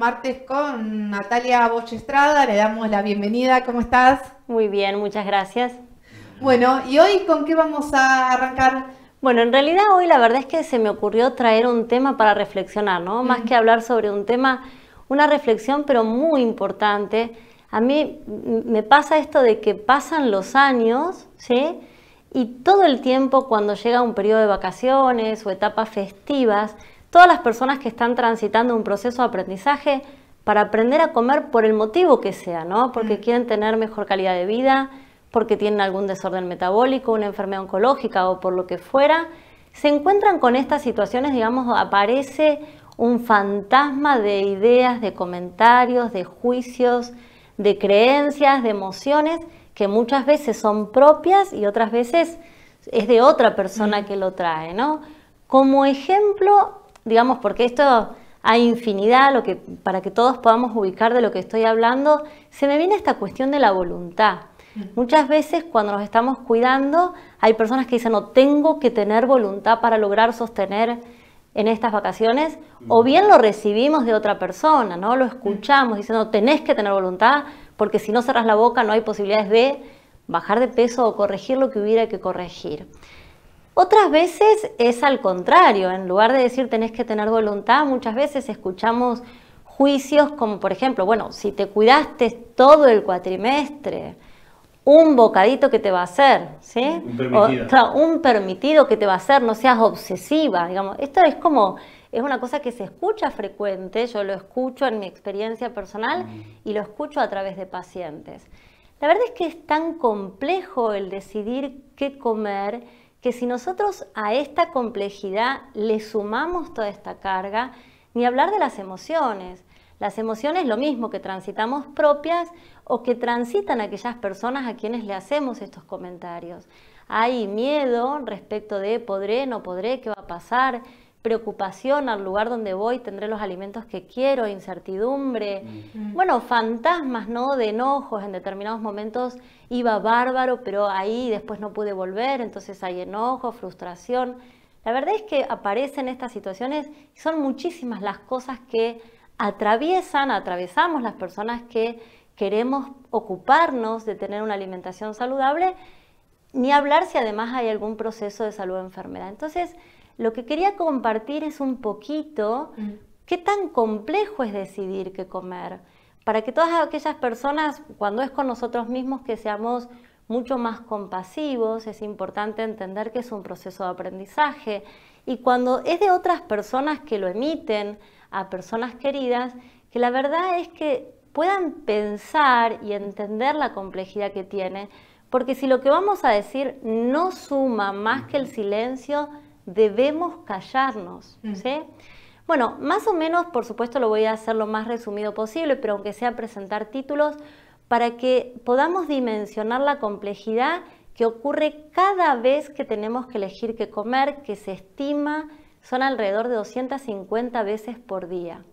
martes con Natalia Bochestrada. Le damos la bienvenida. ¿Cómo estás? Muy bien, muchas gracias. Bueno, ¿y hoy con qué vamos a arrancar? Bueno, en realidad hoy la verdad es que se me ocurrió traer un tema para reflexionar, ¿no? Más que hablar sobre un tema, una reflexión pero muy importante. A mí me pasa esto de que pasan los años, ¿sí? Y todo el tiempo cuando llega un periodo de vacaciones o etapas festivas, todas las personas que están transitando un proceso de aprendizaje para aprender a comer por el motivo que sea, ¿no? Porque mm. quieren tener mejor calidad de vida, porque tienen algún desorden metabólico, una enfermedad oncológica o por lo que fuera, se encuentran con estas situaciones, digamos, aparece un fantasma de ideas, de comentarios, de juicios, de creencias, de emociones que muchas veces son propias y otras veces es de otra persona mm. que lo trae, ¿no? Como ejemplo, digamos, porque esto hay infinidad, lo que, para que todos podamos ubicar de lo que estoy hablando, se me viene esta cuestión de la voluntad. Mm. Muchas veces cuando nos estamos cuidando, hay personas que dicen, no, tengo que tener voluntad para lograr sostener en estas vacaciones, o mm. bien lo recibimos de otra persona, ¿no? Lo escuchamos diciendo, tenés que tener voluntad, porque si no cerras la boca no hay posibilidades de bajar de peso o corregir lo que hubiera que corregir. Otras veces es al contrario, en lugar de decir tenés que tener voluntad, muchas veces escuchamos juicios como por ejemplo, bueno, si te cuidaste todo el cuatrimestre, un bocadito que te va a hacer, ¿sí? Un permitido. un permitido que te va a hacer, no seas obsesiva, digamos. Esto es como, es una cosa que se escucha frecuente, yo lo escucho en mi experiencia personal mm. y lo escucho a través de pacientes. La verdad es que es tan complejo el decidir qué comer, que si nosotros a esta complejidad le sumamos toda esta carga, ni hablar de las emociones. Las emociones lo mismo que transitamos propias o que transitan aquellas personas a quienes le hacemos estos comentarios. Hay miedo respecto de podré, no podré, qué va a pasar, preocupación al lugar donde voy, tendré los alimentos que quiero, incertidumbre, mm. bueno, fantasmas, ¿no? De enojos, en determinados momentos iba bárbaro, pero ahí después no pude volver, entonces hay enojo, frustración. La verdad es que aparecen estas situaciones son muchísimas las cosas que atraviesan, atravesamos las personas que queremos ocuparnos de tener una alimentación saludable, ni hablar si además hay algún proceso de salud o enfermedad. Entonces, lo que quería compartir es un poquito mm. qué tan complejo es decidir qué comer, para que todas aquellas personas, cuando es con nosotros mismos, que seamos mucho más compasivos, es importante entender que es un proceso de aprendizaje y cuando es de otras personas que lo emiten a personas queridas, que la verdad es que puedan pensar y entender la complejidad que tiene, porque si lo que vamos a decir no suma más que el silencio, debemos callarnos. Mm. Bueno, más o menos, por supuesto, lo voy a hacer lo más resumido posible, pero aunque sea presentar títulos, para que podamos dimensionar la complejidad que ocurre cada vez que tenemos que elegir qué comer, que se estima son alrededor de 250 veces por día.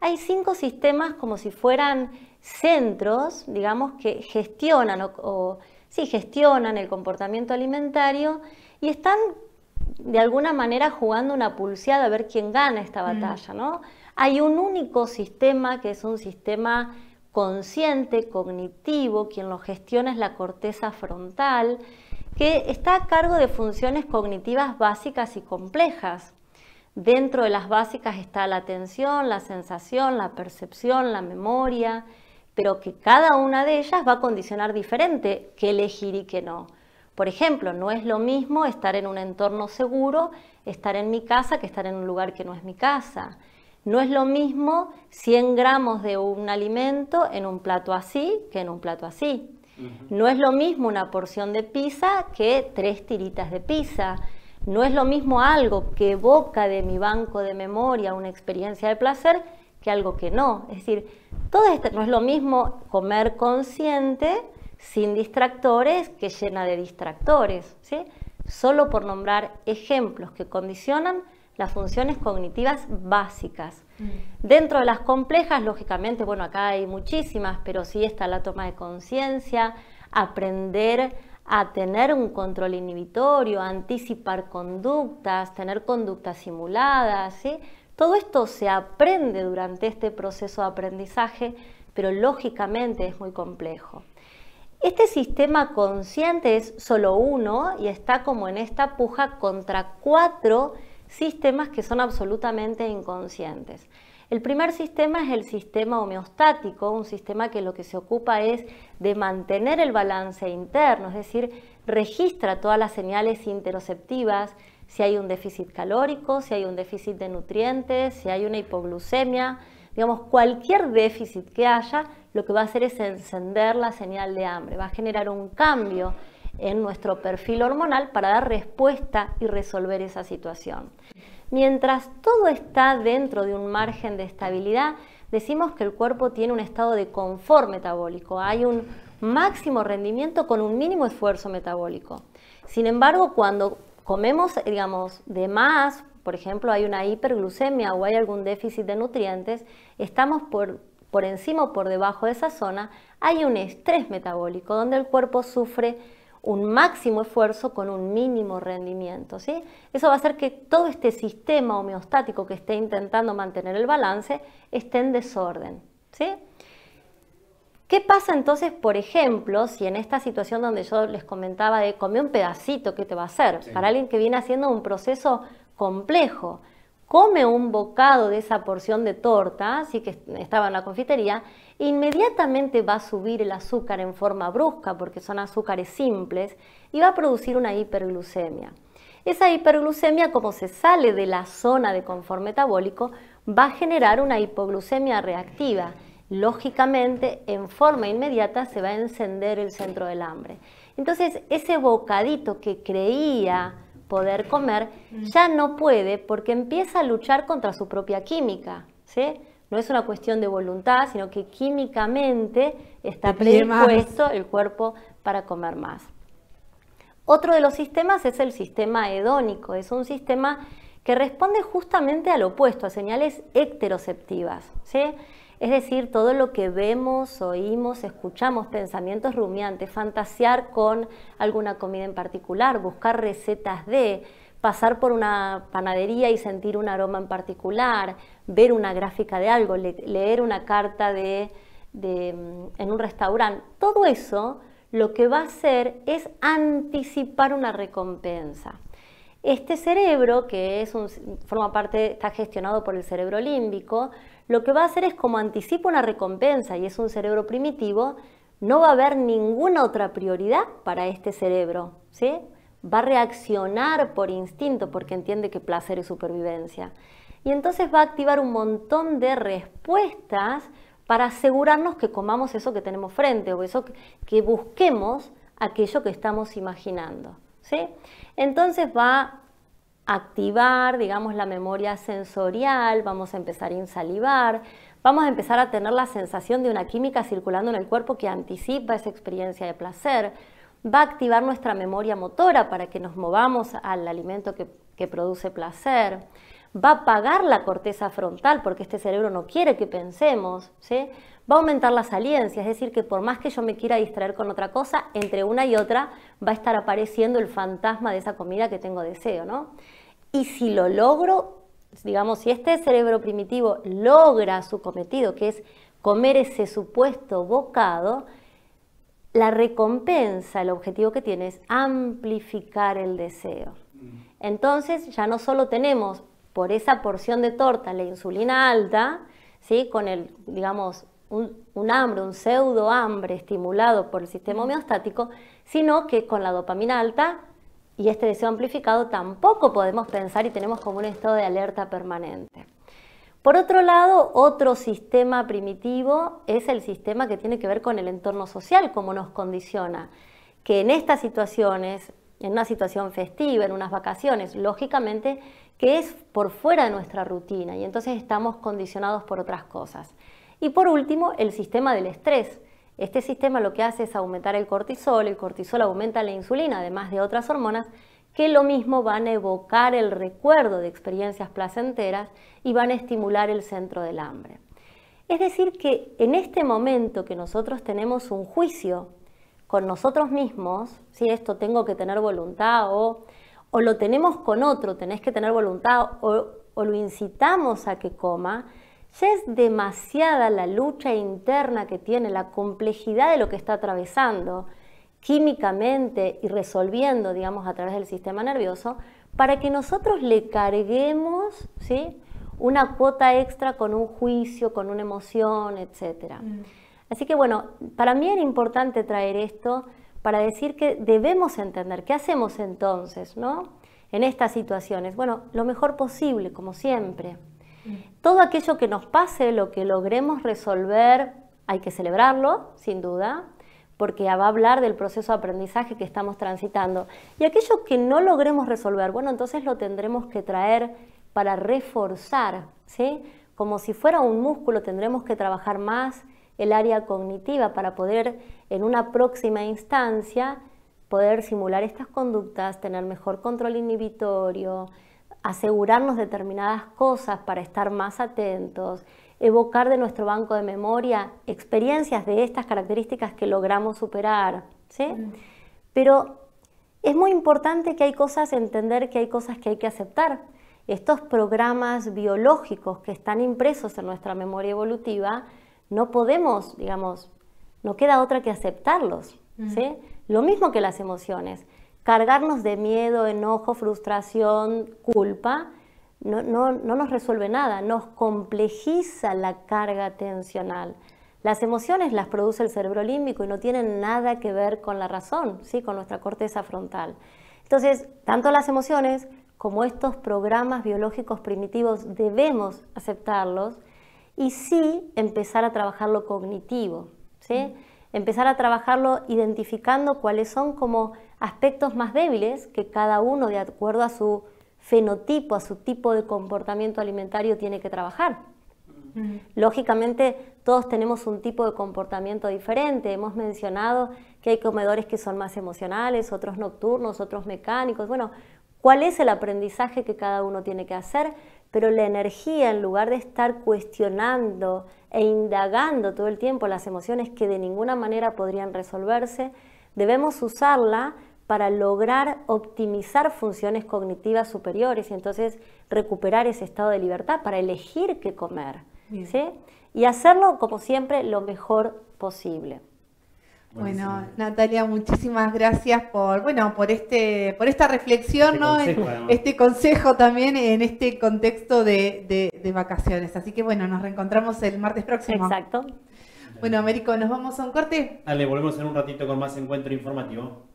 Hay cinco sistemas como si fueran centros, digamos, que gestionan o sí, gestionan el comportamiento alimentario y están de alguna manera jugando una pulseada a ver quién gana esta mm. batalla, Hay un único sistema que es un sistema consciente, cognitivo, quien lo gestiona es la corteza frontal, que está a cargo de funciones cognitivas básicas y complejas. Dentro de las básicas está la atención, la sensación, la percepción, la memoria, pero que cada una de ellas va a condicionar diferente qué elegir y qué no. Por ejemplo, no es lo mismo estar en un entorno seguro, estar en mi casa, que estar en un lugar que no es mi casa. No es lo mismo 100 gramos de un alimento en un plato así que en un plato así. No es lo mismo una porción de pizza que tres tiritas de pizza. No es lo mismo algo que evoca de mi banco de memoria una experiencia de placer que algo que no. Es decir, todo esto no es lo mismo comer consciente sin distractores que llena de distractores, ¿sí? solo por nombrar ejemplos que condicionan las funciones cognitivas básicas. Mm. Dentro de las complejas, lógicamente, bueno, acá hay muchísimas, pero sí está la toma de conciencia, aprender a tener un control inhibitorio, anticipar conductas, tener conductas simuladas, ¿sí? Todo esto se aprende durante este proceso de aprendizaje, pero lógicamente es muy complejo. Este sistema consciente es solo uno y está como en esta puja contra cuatro sistemas que son absolutamente inconscientes. El primer sistema es el sistema homeostático, un sistema que lo que se ocupa es de mantener el balance interno, es decir, registra todas las señales interoceptivas, si hay un déficit calórico, si hay un déficit de nutrientes, si hay una hipoglucemia, digamos, cualquier déficit que haya lo que va a hacer es encender la señal de hambre, va a generar un cambio en nuestro perfil hormonal para dar respuesta y resolver esa situación. Mientras todo está dentro de un margen de estabilidad, decimos que el cuerpo tiene un estado de confort metabólico, hay un máximo rendimiento con un mínimo esfuerzo metabólico. Sin embargo, cuando comemos, digamos, de más, por ejemplo, hay una hiperglucemia o hay algún déficit de nutrientes, estamos por por encima o por debajo de esa zona, hay un estrés metabólico donde el cuerpo sufre un máximo esfuerzo con un mínimo rendimiento. Eso va a hacer que todo este sistema homeostático que esté intentando mantener el balance esté en desorden. ¿Qué pasa entonces, por ejemplo, si en esta situación donde yo les comentaba de comer un pedacito, ¿qué te va a hacer? Para alguien que viene haciendo un proceso complejo, come un bocado de esa porción de torta, así que estaba en la confitería, e inmediatamente va a subir el azúcar en forma brusca, porque son azúcares simples, y va a producir una hiperglucemia. Esa hiperglucemia, como se sale de la zona de confort metabólico, va a generar una hipoglucemia reactiva. Lógicamente, en forma inmediata se va a encender el centro del hambre. Entonces, ese bocadito que creía poder comer, ya no puede porque empieza a luchar contra su propia química. ¿sí? No es una cuestión de voluntad, sino que químicamente está predispuesto el cuerpo para comer más. Otro de los sistemas es el sistema hedónico, es un sistema que responde justamente al opuesto, a señales heteroceptivas. ¿sí? Es decir, todo lo que vemos, oímos, escuchamos, pensamientos rumiantes, fantasear con alguna comida en particular, buscar recetas de, pasar por una panadería y sentir un aroma en particular, ver una gráfica de algo, leer una carta de, mm, en un restaurante. Todo eso lo que va a hacer es anticipar una recompensa. Este cerebro, que es forma parte, está gestionado por el cerebro límbico, lo que va a hacer es como anticipa una recompensa y es un cerebro primitivo, no va a haber ninguna otra prioridad para este cerebro, ¿sí? Va a reaccionar por instinto porque entiende que placer es supervivencia. Y entonces va a activar un montón de respuestas para asegurarnos que comamos eso que tenemos frente o eso que busquemos aquello que estamos imaginando. Entonces va a activar, digamos, la memoria sensorial, vamos a empezar a insalivar, vamos a empezar a tener la sensación de una química circulando en el cuerpo que anticipa esa experiencia de placer, va a activar nuestra memoria motora para que nos movamos al alimento que produce placer va a apagar la corteza frontal porque este cerebro no quiere que pensemos, va a aumentar la saliencia, es decir, que por más que yo me quiera distraer con otra cosa, entre una y otra va a estar apareciendo el fantasma de esa comida que tengo deseo. ¿no? Y si lo logro, digamos, si este cerebro primitivo logra su cometido, que es comer ese supuesto bocado, la recompensa, el objetivo que tiene es amplificar el deseo. Mm. Entonces ya no solo tenemos por esa porción de torta la insulina alta, ¿sí? con el, digamos, un, hambre, un pseudo hambre estimulado por el sistema homeostático, sino que con la dopamina alta y este deseo amplificado tampoco podemos pensar y tenemos como un estado de alerta permanente. Por otro lado, otro sistema primitivo es el sistema que tiene que ver con el entorno social, cómo nos condiciona, que en estas situaciones, en una situación festiva, en unas vacaciones, lógicamente que es por fuera de nuestra rutina y entonces estamos condicionados por otras cosas. Y por último, el sistema del estrés. Este sistema lo que hace es aumentar el cortisol, el cortisol aumenta la insulina, además de otras hormonas, que lo mismo van a evocar el recuerdo de experiencias placenteras y van a estimular el centro del hambre. Es decir, que en este momento que nosotros tenemos un juicio con nosotros mismos, si esto tengo que tener voluntad o o lo tenemos con otro, tenés que tener voluntad, o, lo incitamos a que coma, ya es demasiada la lucha interna que tiene, la complejidad de lo que está atravesando químicamente y resolviendo, digamos, a través del sistema nervioso, para que nosotros le carguemos, ¿sí? Una cuota extra con un juicio, con una emoción, etc. Mm. Así que bueno, para mí era importante traer esto para decir que debemos entender, ¿qué hacemos entonces ¿no? en estas situaciones? Bueno, lo mejor posible, como siempre. Mm. Todo aquello que nos pase, lo que logremos resolver, hay que celebrarlo, sin duda, porque va a hablar del proceso de aprendizaje que estamos transitando. Y aquello que no logremos resolver, bueno, entonces lo tendremos que traer para reforzar, ¿sí? Como si fuera un músculo, tendremos que trabajar más el área cognitiva para poder en una próxima instancia poder simular estas conductas, tener mejor control inhibitorio, asegurarnos determinadas cosas para estar más atentos, evocar de nuestro banco de memoria experiencias de estas características que logramos superar. Mm. Pero es muy importante que hay cosas, entender que hay cosas que hay que aceptar. Estos programas biológicos que están impresos en nuestra memoria evolutiva, no podemos, digamos, no queda otra que aceptarlos. Mm. ¿sí? Lo mismo que las emociones. Cargarnos de miedo, enojo, frustración, culpa, no, nos resuelve nada, nos complejiza la carga tensional. Las emociones las produce el cerebro límbico y no tienen nada que ver con la razón, ¿sí? con nuestra corteza frontal. Entonces, tanto las emociones como estos programas biológicos primitivos debemos aceptarlos y sí empezar a trabajar lo cognitivo, ¿sí? empezar a trabajarlo identificando cuáles son como aspectos más débiles que cada uno de acuerdo a su fenotipo, a su tipo de comportamiento alimentario tiene que trabajar. Lógicamente todos tenemos un tipo de comportamiento diferente. Hemos mencionado que hay comedores que son más emocionales, otros nocturnos, otros mecánicos. Bueno, ¿cuál es el aprendizaje que cada uno tiene que hacer? pero la energía, en lugar de estar cuestionando e indagando todo el tiempo las emociones que de ninguna manera podrían resolverse, debemos usarla para lograr optimizar funciones cognitivas superiores y entonces recuperar ese estado de libertad para elegir qué comer. Y hacerlo, como siempre, lo mejor posible. Bueno, Natalia, muchísimas gracias por, bueno, por este, por esta reflexión, este ¿no? Consejo, este consejo también en este contexto de, de, vacaciones. Así que bueno, nos reencontramos el martes próximo. Exacto. Bueno, Américo, nos vamos a un corte. Dale, volvemos en un ratito con más encuentro informativo.